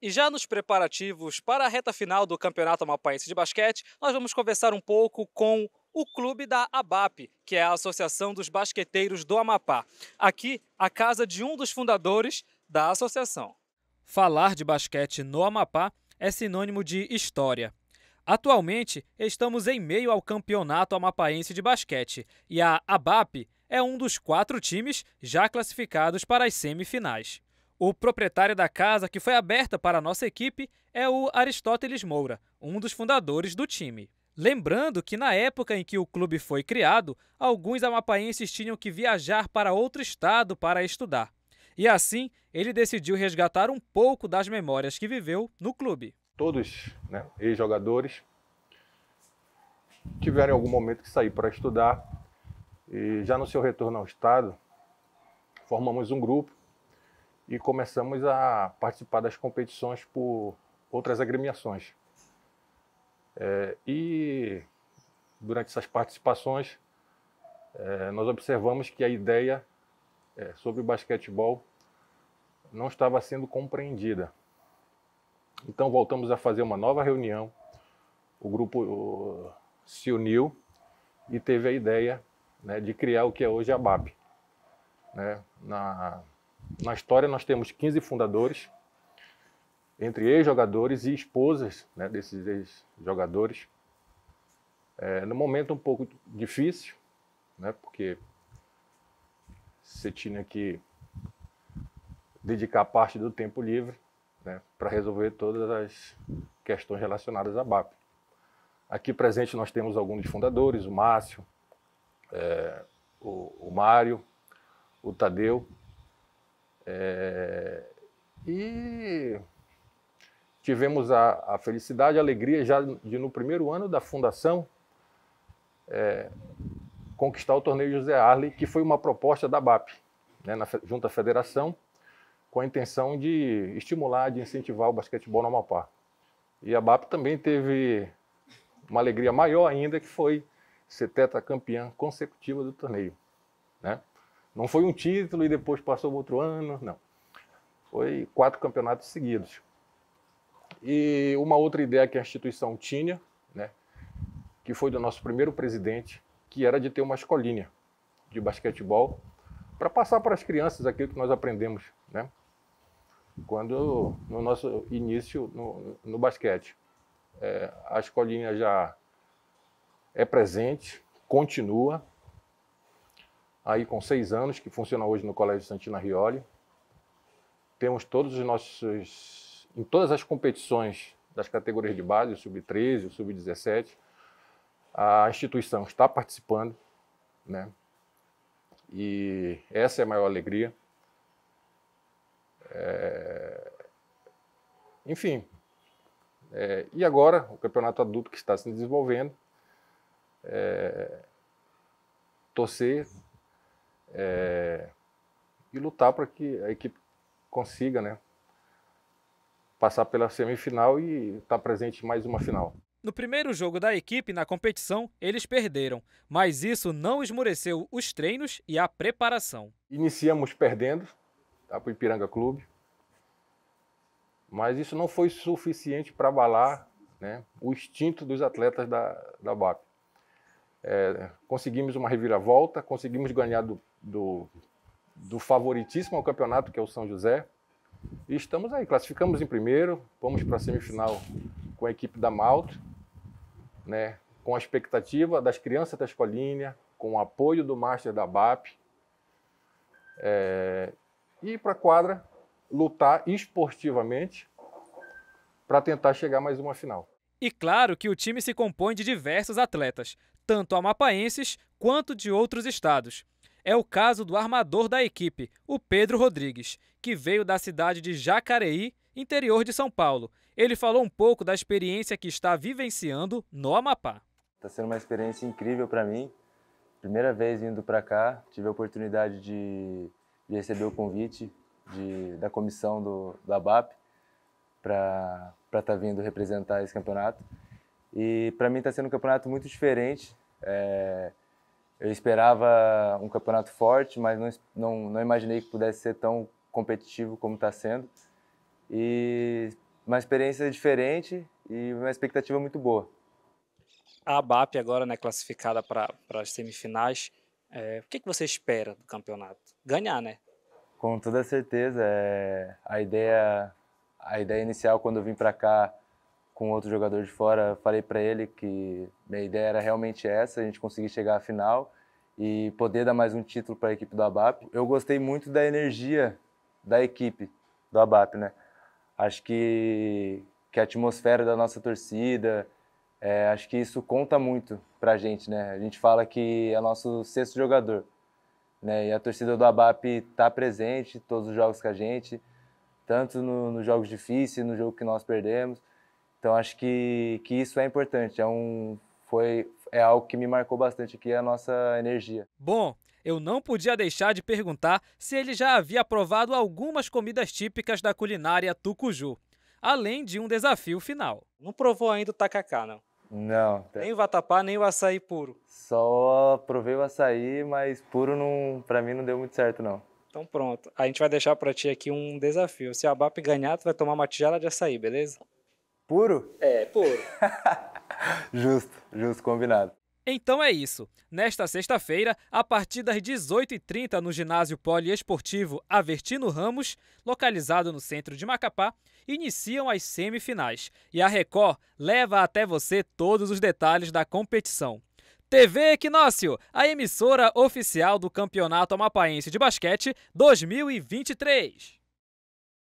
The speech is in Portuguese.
E já nos preparativos para a reta final do Campeonato Amapaense de Basquete, nós vamos conversar um pouco com o clube da ABAP, que é a Associação dos Basqueteiros do Amapá. Aqui, a casa de um dos fundadores da associação. Falar de basquete no Amapá é sinônimo de história. Atualmente, estamos em meio ao Campeonato Amapaense de Basquete e a ABAP é um dos quatro times já classificados para as semifinais. O proprietário da casa que foi aberta para a nossa equipe é o Aristóteles Moura, um dos fundadores do time. Lembrando que na época em que o clube foi criado, alguns amapaenses tinham que viajar para outro estado para estudar. E assim, ele decidiu resgatar um pouco das memórias que viveu no clube. Todos né, ex-jogadores tiveram algum momento que sair para estudar. E já no seu retorno ao estado, formamos um grupo e começamos a participar das competições por outras agremiações. É, e durante essas participações, é, nós observamos que a ideia é, sobre o basquetebol não estava sendo compreendida. Então voltamos a fazer uma nova reunião, o grupo o, se uniu e teve a ideia né, de criar o que é hoje a BAP. Né, na, na história, nós temos 15 fundadores, entre ex-jogadores e esposas né, desses ex-jogadores. É, no momento um pouco difícil, né, porque você tinha que dedicar parte do tempo livre né, para resolver todas as questões relacionadas à BAP. Aqui presente nós temos alguns fundadores, o Márcio, é, o, o Mário, o Tadeu, é, e tivemos a, a, felicidade, a alegria já de no primeiro ano da fundação é, conquistar o torneio José Arley, que foi uma proposta da BAP, né, na, junto à federação, com a intenção de estimular, de incentivar o basquetebol no Amapá. E a BAP também teve uma alegria maior ainda, que foi ser tetracampeã consecutiva do torneio. Né? Não foi um título e depois passou outro ano, não. Foi quatro campeonatos seguidos. E uma outra ideia que a instituição tinha, né, que foi do nosso primeiro presidente, que era de ter uma escolinha de basquetebol para passar para as crianças aquilo que nós aprendemos, né? Quando no nosso início no, no basquete, é, a escolinha já é presente, continua, aí com seis anos, que funciona hoje no Colégio Santina Rioli. Temos todos os nossos, em todas as competições das categorias de base, o sub-13, o sub-17, a instituição está participando, né? E essa é a maior alegria. É... Enfim, é... e agora o campeonato adulto que está se desenvolvendo, é... torcer é, e lutar para que a equipe consiga né, passar pela semifinal e estar tá presente em mais uma final. No primeiro jogo da equipe na competição, eles perderam, mas isso não esmoreceu os treinos e a preparação. Iniciamos perdendo tá, para o Ipiranga Clube, mas isso não foi suficiente para abalar né, o instinto dos atletas da, da BAP. É, conseguimos uma reviravolta, conseguimos ganhar do, do, do, favoritíssimo ao campeonato, que é o São José. E estamos aí, classificamos em primeiro, vamos para a semifinal com a equipe da Malta, né, com a expectativa das crianças da escolinha, com o apoio do Master da BAP. É, e para a quadra lutar esportivamente para tentar chegar mais uma final. E claro que o time se compõe de diversos atletas, tanto amapaenses quanto de outros estados. É o caso do armador da equipe, o Pedro Rodrigues, que veio da cidade de Jacareí, interior de São Paulo. Ele falou um pouco da experiência que está vivenciando no Amapá. Está sendo uma experiência incrível para mim. Primeira vez indo para cá, tive a oportunidade de, de receber o convite de, da comissão do, da BAP para para estar tá vindo representar esse campeonato. E para mim está sendo um campeonato muito diferente. É, eu esperava um campeonato forte, mas não, não, não imaginei que pudesse ser tão competitivo como está sendo. E uma experiência diferente e uma expectativa muito boa. A ABAP agora né, classificada para as semifinais. É, o que, que você espera do campeonato? Ganhar, né? Com toda certeza. É, a ideia a ideia inicial, quando eu vim para cá com outro jogador de fora, falei para ele que minha ideia era realmente essa, a gente conseguir chegar à final e poder dar mais um título para a equipe do ABAP. Eu gostei muito da energia da equipe do ABAP, né? Acho que, que a atmosfera da nossa torcida, é, acho que isso conta muito para a gente, né? A gente fala que é nosso sexto jogador, né? E a torcida do ABAP está presente, todos os jogos com a gente, tanto nos no jogos difíceis, no jogo que nós perdemos. Então acho que, que isso é importante, é, um, foi, é algo que me marcou bastante aqui, a nossa energia. Bom, eu não podia deixar de perguntar se ele já havia provado algumas comidas típicas da culinária tucuju, além de um desafio final. Não provou ainda o tacacá, não? Não. Nem o vatapá, nem o açaí puro? Só provei o açaí, mas puro não, para mim não deu muito certo, não. Então pronto. A gente vai deixar para ti aqui um desafio. Se a BAP ganhar, tu vai tomar uma tigela de açaí, beleza? Puro? É, puro. justo, justo, combinado. Então é isso. Nesta sexta-feira, a partir das 18h30 no ginásio poliesportivo Avertino Ramos, localizado no centro de Macapá, iniciam as semifinais. E a Record leva até você todos os detalhes da competição. TV Equinócio, a emissora oficial do Campeonato Amapaense de Basquete 2023.